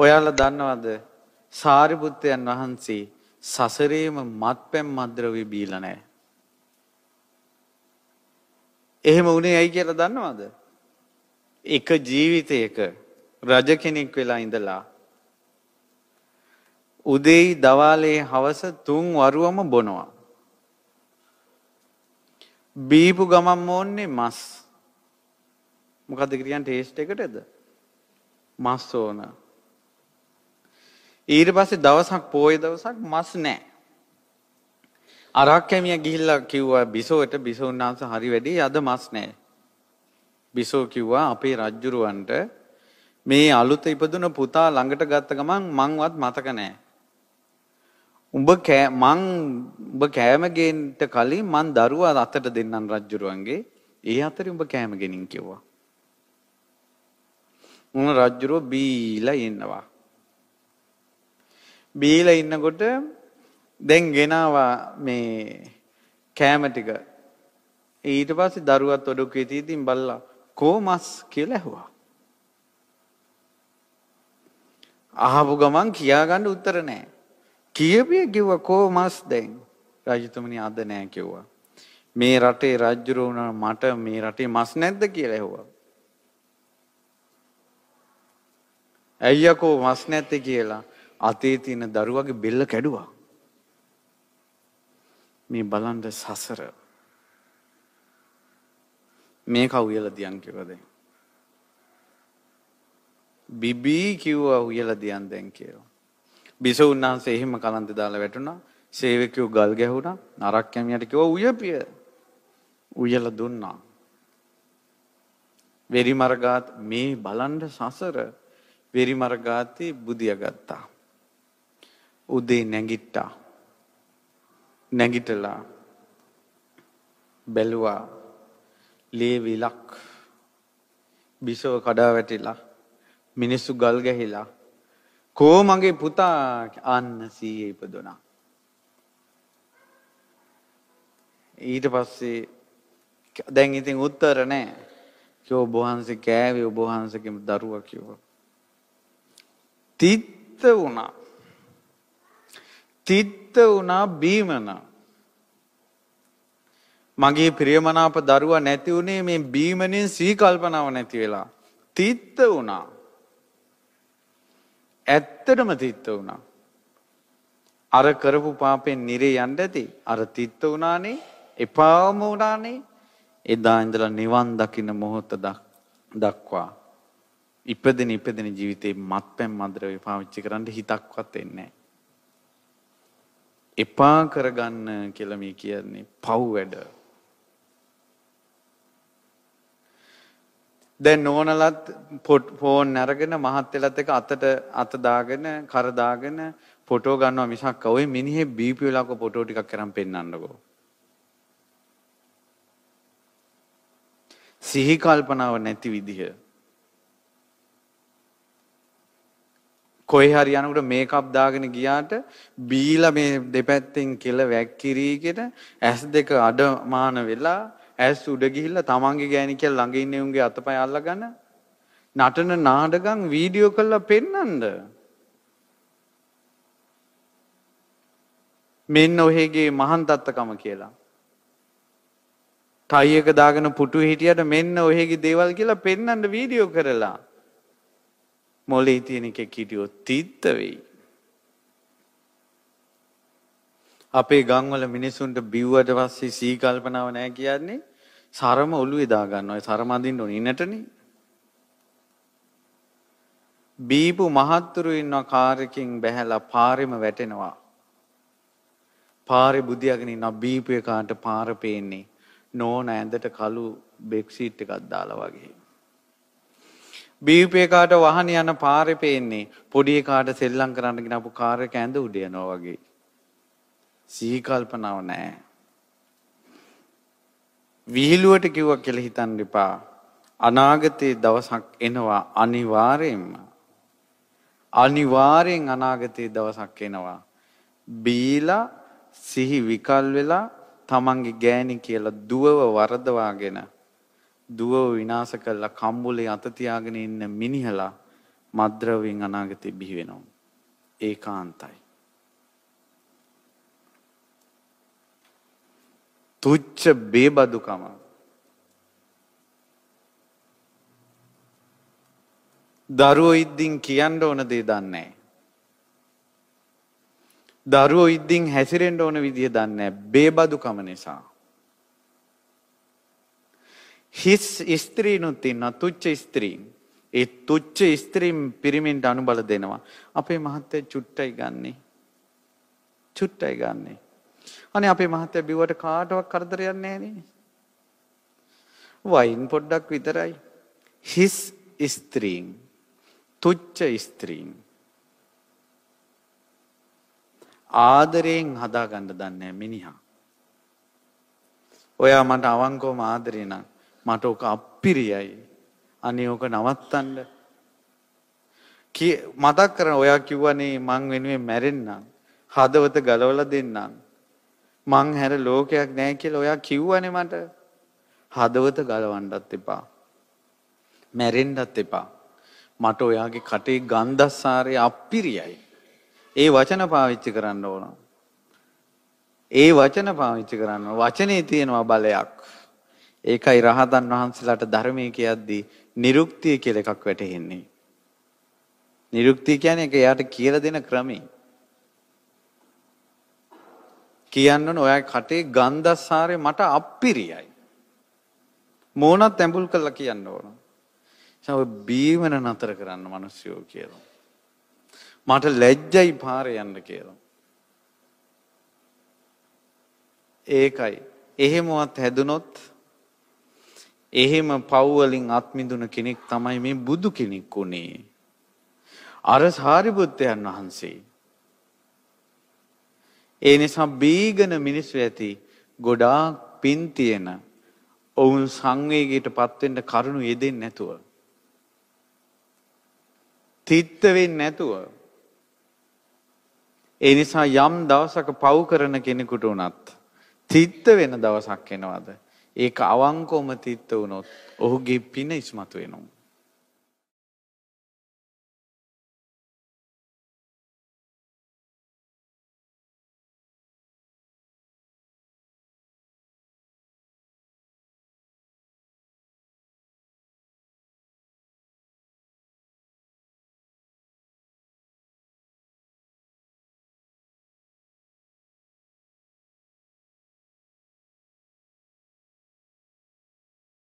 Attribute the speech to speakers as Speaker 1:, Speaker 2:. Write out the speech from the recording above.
Speaker 1: ඔයාලා දන්නවද සාරිපුත්තයන් වහන්සේ සසරේම මත්පැන් මද්ද්‍රව්‍ය බීලා නැහැ. එහෙම වුණේ ඇයි කියලා දන්නවද? එක ජීවිතයක රජ කෙනෙක් වෙලා ඉඳලා උදේයි දවාලේ හවස තුන් වරුවම බොනවා. බීපු ගමන් ඕන්නේ මස්. මොකද්ද කියන්නේ ටේස්ට් එකටද? මස් ඕනා. ඊට පස්සේ දවසක් පෝය දවසක් මස් නැහැ. අරක් කැමියා ගිහිල්ලා කිව්වා බිසෝට බිසෝන්නාංශ හරි වැඩි අද මස් නැහැ. බිසෝ කිව්වා අපේ රජුරවන්ට මේ අලුත ඉපදුන පුතා ළඟට ගත්ත ගමන් මංවත් මතක නැහැ. උඹ කෑ මං උඹ කෑම ගේන්නට කලින් මං දරුවා අතට දෙන්නම් රජුරවන්ගේ. ඒ අතරේ උඹ කෑම ගෙනින් කිව්වා. උන් රජුරෝ බීලා ඉන්නවා. බීලා ඉන්නකොට දැන් ගෙනාවා මේ කෑම ටික. ඊට පස්සේ දරුවත් ඔඩොක්කේ තියෙද්දි බල්ලා කොමස් කියලා ඇහුවා. අහපු ගමන් කියාගන්න උත්තර නෑ. කියපිය කිව්වා කොමස් දැන් රජතුමනි අද නෑ කිව්වා. මේ රටේ රජුරෝ වුණා මට මේ රටේ මස් නැද්ද කියලා ඇහුවා. ඇයියකෝ මස් නැත්තේ කියලා. අතේ තියෙන දරුවගේ බෙල්ල කැඩුවා. මේ බලන්ඩ සසර මේ කව්යල දියන් කිවද. බිබී කිව්වා උයල දියන් දැන් කියෝ. බිස උන්නාන්සේ එහෙම කලන්ත දාලා වැටුණා සේවකයෝ ගල් ගැහුණා නරක් කැමියට කිව්වා උයපිය උයල දුන්නා. වෙරිමරගාත් මේ බලන්ඩ සසර වෙරිමරගාතේ බුදිය ගත්තා. උදේ නැගිට්ටා. නැගිටලා බැලුවා ලේ විලක් බිසව කඩා වැටිලා මිනිස්සු ගල් ගැහිලා කෝ මගේ පුතා අන්න සීයේ ඉපදුණා. ඊට පස්සේ දැන් ඉතින් උත්තර නෑ. කිව්ව ඔබ වහන්සේ කෑවේ ඔබ වහන්සේගේ දරුවා කිව්වා. තිත්ත වුණා. තිත්ත වුණා බීමනා. මගේ ප්‍රියමනාප දරුවා නැති වුණේ මේ බීමනෙන් සීකල්පනාව නැති වෙලා. තිත්ත වුණා. ඇත්තටම තිත්ත වුණා. අර කරපු පාපෙන් නිරේ යන්න ඇති. අර තිත්ත වුණානේ, එපාවම වුණානේ. එදා ඉඳලා නිවන් දකින්න මොහොත දක්වා ඉපදෙන ඉපදෙන ජීවිතේ මත්පැන් මද්‍රව්‍ය පාවිච්චි කරන්න හිතක්වත් එන්නේ නැහැ. එපා කරගන්න කියලා මේ කියන්නේ පව් වැඩ. දැන් නෝනලත් ෆෝන් අරගෙන මහත් වෙලත් එක අතට අත දාගෙන කර දාගෙන ෆොටෝ ගන්නවා මිසක් ඔය මිනිහේ බීපී වෙලාවක ෆොටෝ ටිකක් කරන් පෙන්නන්නකෝ. සිහි කල්පනාව නැති විදිහ කොහේ හරි යනකොට මේකප් දාගෙන ගියාට බීලා මේ දෙපැත්තෙන් කෙල වැක්කිරීගෙන ඇස් දෙක අඩමාන වෙලා ඇස් උඩ ගිහිල්ලා තමන්ගේ ගෑණිකයා ළඟ ඉන්න උන්ගේ අතපය අල්ලගෙන නටන නාඩගම් වීඩියෝ කරලා පෙන්නන්න. මෙන්න ඔහේගේ මහන්තත්කම කියලා. ටයි එක දාගෙන පුටු හිටියට මෙන්න ඔහේගේ දේවල් කියලා පෙන්නන්න වීඩියෝ කරලා මොලේ තියෙන එක කිටියොත් තිත්ත වෙයි. අපේ ගංවල මිනිසුන්ට බිව්වට පස්සේ සී කල්පනාව නැහැ කියන්නේ සරම ඔළුවේ දාගන්න ඔය සරම අඳින්න ඕනේ ඉන්නටනේ. බීපු මහත්තුරු ඉන්නවා කාර්යකින් බැහැලා පාරෙම වැටෙනවා. පාරේ බුදියාගෙන ඉන්නවා බීපු එකාට පාර පේන්නේ නෝන ඇඳට කළු බෙක්ෂීට් එකක් දාලා වගේ. බීපේ කාට වහන යන පාරේ පේන්නේ පොඩි කාට සෙල්ලම් කරන්න ගෙනපු කාර් එක ඇඳ උඩ යනවා වගේ. සිහි කල්පනාව නැහැ. විහිළුවට කිව්වා කියලා හිතන්න එපා. අනාගතයේ දවසක් එනවා අනිවාර්යයෙන්ම. අනිවාර්යෙන් අනාගතයේ දවසක් එනවා. බීලා සිහි විකල් වෙලා තමන්ගේ ගෑණි කියලා දුවව වරදවාගෙන දුව විනාශ කරලා කම්බුලේ අත තියාගෙන ඉන්න මිනිහලා මද්ද්‍රවයෙන් අනාගතේ බිහි වෙනවා. ඒකාන්තයි. තුච්ච බේබදුකම දරුවෝ ඉද්දින් කියන්න ඕන දේ දන්නේ දරුවෝ ඉද්දින් හැසිරෙන්න ඕන විදිය දන්නේ බේබදුකම නිසා හිස් ස්ත්‍රීනුත් ඉන්නවා තුච්ච ස්ත්‍රීන්. ඒ තුච්ච ස්ත්‍රීන් පිරිමින්ට අනුබල දෙනවා. අපේ මහත්තයා චුට්ටයි ගන්නෙ. චුට්ටයි ගන්නෙ. අනේ අපේ මහත්තයා බිව්වට කාටවත් කරදරයක් නැහැ වයින් පොඩ්ඩක් විතරයි. හිස් ස්ත්‍රීන් තුච්ච ස්ත්‍රීන් ආදරයෙන් හදාගන්න දන්නේ මිනිහා. ඔයා මට අවංකවම ආදරේ නම් මට ඕක අප්පිරියයි. අනේ ඕක නවත්තන්න. මතක් කරන ඔයා කිව්වනේ මං වෙනුවෙන් මැරෙන්නම්. හදවත ගලවලා දෙන්නම්. මං හැර ලෝකයක් නැහැ කියලා ඔයා කිව්වනේ මට. හදවත ගලවන්නත් එපා. මැරෙන්නත් එපා. මට ඔයාගේ කටේ ගන්ධස්සාරය අප්පිරියයි. ඒ වචන පාවිච්චි කරන්න ඕන. ඒ වචන පාවිච්චි කරන්න වචනේ තියෙනවා බලයක්. ඒකයි රහතන් වහන්සේලාට ධර්මයේ කියද්දී නිරුක්තිය කියලා එකක් වැටහෙන්නේ. නිරුක්තිය කියන්නේ ඒක එයාට කියලා දෙන ක්‍රමය. කියන්න ඔයා කටේ ගන්ධස්සාරේ මට අප්පිරියයි. මෝනත් ඇඹුල් කරලා කියන්න ඕන. ඒ බීමන නතර කරන්න මිනිස්සුયો කියලා. මට ලැජ්ජයි පාරේ යන්න කියලා. ඒකයි. එහෙමවත් හැදුනොත් එහෙම පව්වලින් අත්මිඳුන කෙනෙක් තමයි මේ බුදු කෙනෙක් වුණේ. අර සාරිපුත්තයන් වහන්සේ. ඒ නිසා බීගන මිනිස්සු ඇති ගොඩාක් පින් තියෙන ඔවුන් සංවේගයට පත්වෙන්න කරුණු යෙදෙන්නේ නැතුව. තිත්ත වෙන්නේ නැතුව. ඒ නිසා යම් දවසක පව් කරන කෙනෙකුට උනත් තිත්ත වෙන දවසක් එනවාද? ඒක අවංකවම තිත්ත වුණොත් ඔහුගේ පින ඉස්මතු වෙනවා.